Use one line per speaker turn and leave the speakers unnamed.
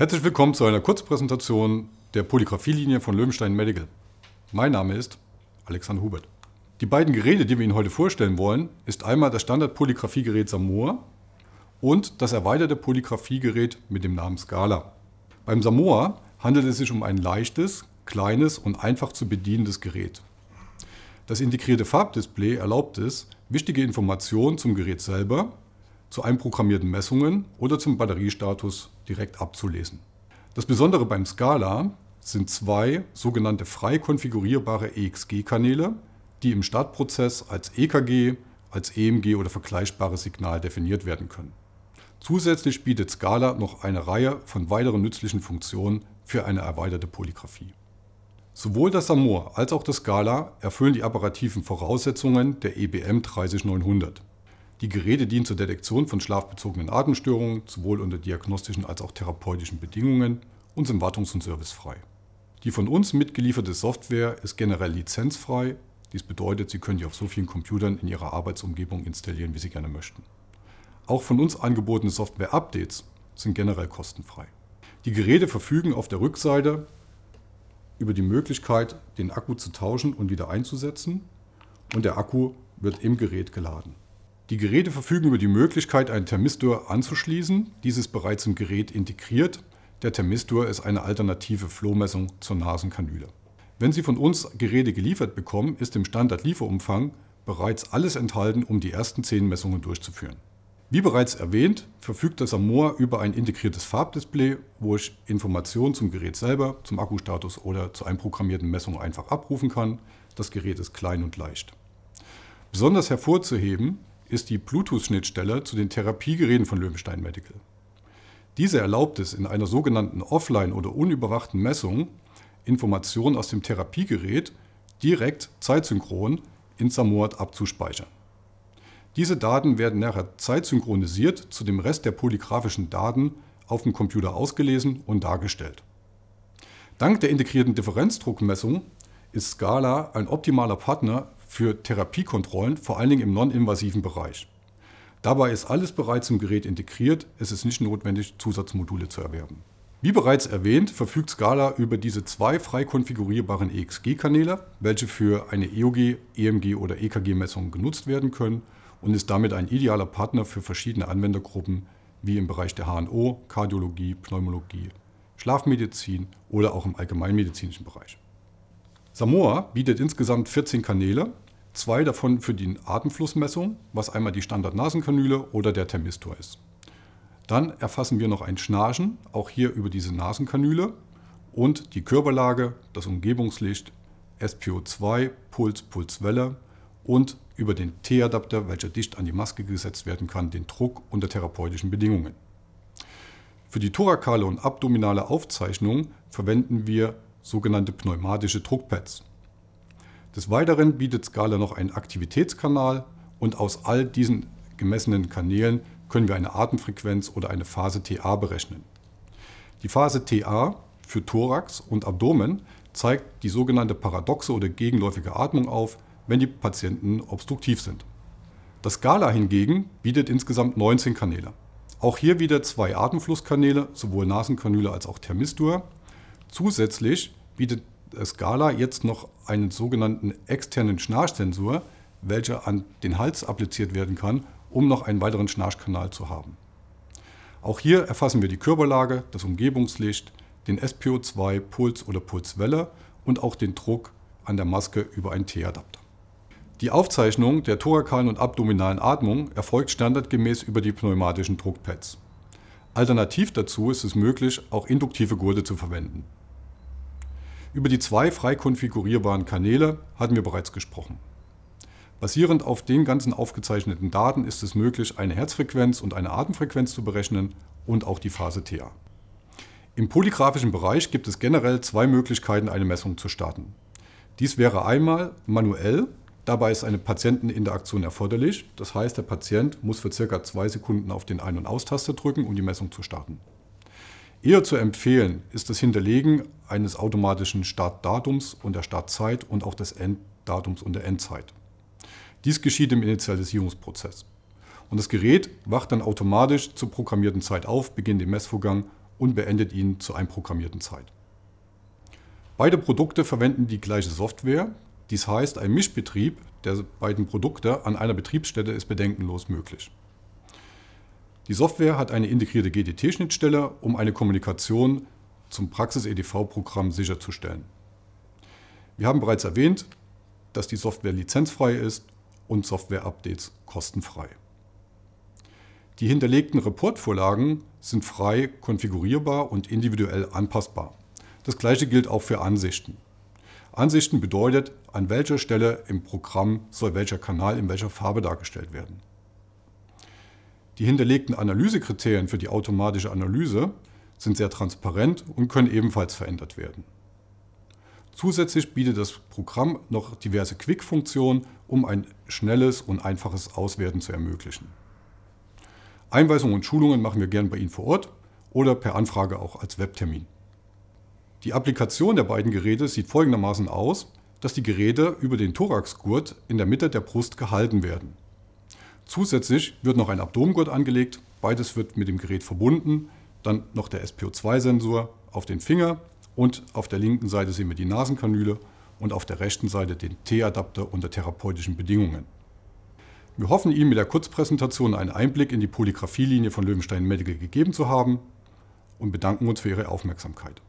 Herzlich willkommen zu einer Kurzpräsentation der Polygraphie-Linie von Löwenstein Medical. Mein Name ist Alexander Hubert. Die beiden Geräte, die wir Ihnen heute vorstellen wollen, ist einmal das Standard-Polygraphiegerät Samoa und das erweiterte Polygraphiegerät mit dem Namen Scala. Beim Samoa handelt es sich um ein leichtes, kleines und einfach zu bedienendes Gerät. Das integrierte Farbdisplay erlaubt es, wichtige Informationen zum Gerät selber zu einprogrammierten Messungen oder zum Batteriestatus direkt abzulesen. Das Besondere beim Scala sind zwei sogenannte frei konfigurierbare EXG-Kanäle, die im Startprozess als EKG, als EMG oder vergleichbares Signal definiert werden können. Zusätzlich bietet Scala noch eine Reihe von weiteren nützlichen Funktionen für eine erweiterte Polygraphie. Sowohl das Amor als auch das Scala erfüllen die apparativen Voraussetzungen der EBM 30900. Die Geräte dienen zur Detektion von schlafbezogenen Atemstörungen, sowohl unter diagnostischen als auch therapeutischen Bedingungen und sind wartungs- und servicefrei. Die von uns mitgelieferte Software ist generell lizenzfrei. Dies bedeutet, Sie können die auf so vielen Computern in Ihrer Arbeitsumgebung installieren, wie Sie gerne möchten. Auch von uns angebotene Software-Updates sind generell kostenfrei. Die Geräte verfügen auf der Rückseite über die Möglichkeit, den Akku zu tauschen und wieder einzusetzen und der Akku wird im Gerät geladen. Die Geräte verfügen über die Möglichkeit, einen Thermistor anzuschließen. Dies ist bereits im Gerät integriert. Der Thermistor ist eine alternative Flohmessung zur Nasenkanüle. Wenn Sie von uns Geräte geliefert bekommen, ist im Standard-Lieferumfang bereits alles enthalten, um die ersten 10 Messungen durchzuführen. Wie bereits erwähnt, verfügt das Amor über ein integriertes Farbdisplay, wo ich Informationen zum Gerät selber, zum Akkustatus oder zur einprogrammierten Messung einfach abrufen kann. Das Gerät ist klein und leicht. Besonders hervorzuheben ist die Bluetooth-Schnittstelle zu den Therapiegeräten von Löwenstein Medical. Diese erlaubt es in einer sogenannten offline oder unüberwachten Messung, Informationen aus dem Therapiegerät direkt zeitsynchron in Samoat abzuspeichern. Diese Daten werden nachher zeitsynchronisiert zu dem Rest der polygraphischen Daten auf dem Computer ausgelesen und dargestellt. Dank der integrierten Differenzdruckmessung ist Scala ein optimaler Partner für Therapiekontrollen, vor allen Dingen im non-invasiven Bereich. Dabei ist alles bereits im Gerät integriert, es ist nicht notwendig, Zusatzmodule zu erwerben. Wie bereits erwähnt, verfügt Scala über diese zwei frei konfigurierbaren EXG-Kanäle, welche für eine EOG, EMG oder EKG-Messung genutzt werden können und ist damit ein idealer Partner für verschiedene Anwendergruppen wie im Bereich der HNO, Kardiologie, Pneumologie, Schlafmedizin oder auch im allgemeinmedizinischen Bereich. Samoa bietet insgesamt 14 Kanäle, zwei davon für die Atemflussmessung, was einmal die Standard-Nasenkanüle oder der Thermistor ist. Dann erfassen wir noch ein Schnarchen, auch hier über diese Nasenkanüle und die Körperlage, das Umgebungslicht, SPO2, Puls, Pulswelle und über den T-Adapter, welcher dicht an die Maske gesetzt werden kann, den Druck unter therapeutischen Bedingungen. Für die thorakale und abdominale Aufzeichnung verwenden wir sogenannte pneumatische Druckpads. Des Weiteren bietet Scala noch einen Aktivitätskanal und aus all diesen gemessenen Kanälen können wir eine Atemfrequenz oder eine Phase TA berechnen. Die Phase TA für Thorax und Abdomen zeigt die sogenannte paradoxe oder gegenläufige Atmung auf, wenn die Patienten obstruktiv sind. Das Skala hingegen bietet insgesamt 19 Kanäle. Auch hier wieder zwei Atemflusskanäle, sowohl Nasenkanüle als auch Thermistor Zusätzlich bietet äh, Scala jetzt noch einen sogenannten externen Schnarchsensor, welcher an den Hals appliziert werden kann, um noch einen weiteren Schnarchkanal zu haben. Auch hier erfassen wir die Körperlage, das Umgebungslicht, den SPO2, Puls oder Pulswelle und auch den Druck an der Maske über einen T-Adapter. Die Aufzeichnung der thorakalen und abdominalen Atmung erfolgt standardgemäß über die pneumatischen Druckpads. Alternativ dazu ist es möglich, auch induktive Gurte zu verwenden. Über die zwei frei konfigurierbaren Kanäle hatten wir bereits gesprochen. Basierend auf den ganzen aufgezeichneten Daten ist es möglich, eine Herzfrequenz und eine Atemfrequenz zu berechnen und auch die Phase TA. Im polygraphischen Bereich gibt es generell zwei Möglichkeiten, eine Messung zu starten. Dies wäre einmal manuell, dabei ist eine Patienteninteraktion erforderlich, das heißt der Patient muss für ca. zwei Sekunden auf den Ein- und Austaster drücken, um die Messung zu starten. Eher zu empfehlen ist das Hinterlegen eines automatischen Startdatums und der Startzeit und auch des Enddatums und der Endzeit. Dies geschieht im Initialisierungsprozess. Und das Gerät wacht dann automatisch zur programmierten Zeit auf, beginnt den Messvorgang und beendet ihn zur einprogrammierten Zeit. Beide Produkte verwenden die gleiche Software. Dies heißt, ein Mischbetrieb der beiden Produkte an einer Betriebsstätte ist bedenkenlos möglich. Die Software hat eine integrierte GDT-Schnittstelle, um eine Kommunikation zum Praxis-EDV-Programm sicherzustellen. Wir haben bereits erwähnt, dass die Software lizenzfrei ist und Software-Updates kostenfrei. Die hinterlegten Reportvorlagen sind frei konfigurierbar und individuell anpassbar. Das gleiche gilt auch für Ansichten. Ansichten bedeutet, an welcher Stelle im Programm soll welcher Kanal in welcher Farbe dargestellt werden. Die hinterlegten Analysekriterien für die automatische Analyse sind sehr transparent und können ebenfalls verändert werden. Zusätzlich bietet das Programm noch diverse Quick-Funktionen, um ein schnelles und einfaches Auswerten zu ermöglichen. Einweisungen und Schulungen machen wir gern bei Ihnen vor Ort oder per Anfrage auch als Webtermin. Die Applikation der beiden Geräte sieht folgendermaßen aus, dass die Geräte über den Thoraxgurt in der Mitte der Brust gehalten werden. Zusätzlich wird noch ein Abdomgurt angelegt. Beides wird mit dem Gerät verbunden. Dann noch der SPO2-Sensor auf den Finger und auf der linken Seite sehen wir die Nasenkanüle und auf der rechten Seite den T-Adapter unter therapeutischen Bedingungen. Wir hoffen, Ihnen mit der Kurzpräsentation einen Einblick in die Polygraphielinie von Löwenstein Medical gegeben zu haben und bedanken uns für Ihre Aufmerksamkeit.